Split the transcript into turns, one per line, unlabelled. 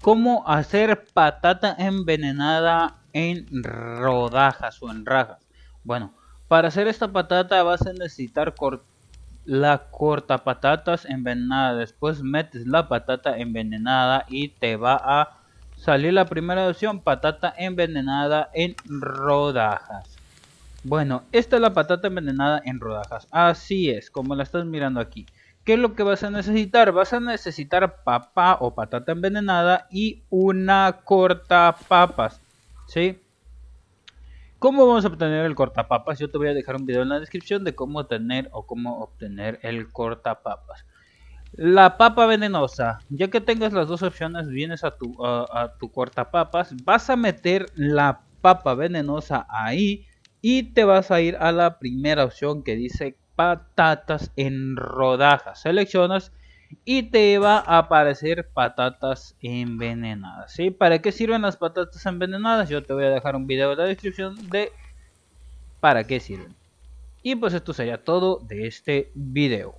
cómo hacer patata envenenada en rodajas o en rajas. Bueno, para hacer esta patata vas a necesitar la corta patatas envenenada. Después metes la patata envenenada y te va a salir la primera opción, patata envenenada en rodajas. Bueno, esta es la patata envenenada en rodajas. Así es, como la estás mirando aquí. ¿Qué es lo que vas a necesitar? Vas a necesitar papa o patata envenenada y una cortapapas. ¿Sí? ¿Cómo vamos a obtener el cortapapas? Yo te voy a dejar un video en la descripción de cómo tener o cómo obtener el cortapapas. La papa venenosa. Ya que tengas las dos opciones, vienes a tu, a, a tu cortapapas. Vas a meter la papa venenosa ahí y te vas a ir a la primera opción que dice patatas en rodajas. Seleccionas y te va a aparecer patatas envenenadas. ¿sí? ¿Para qué sirven las patatas envenenadas? Yo te voy a dejar un video en la descripción de para qué sirven. Y pues esto sería todo de este video.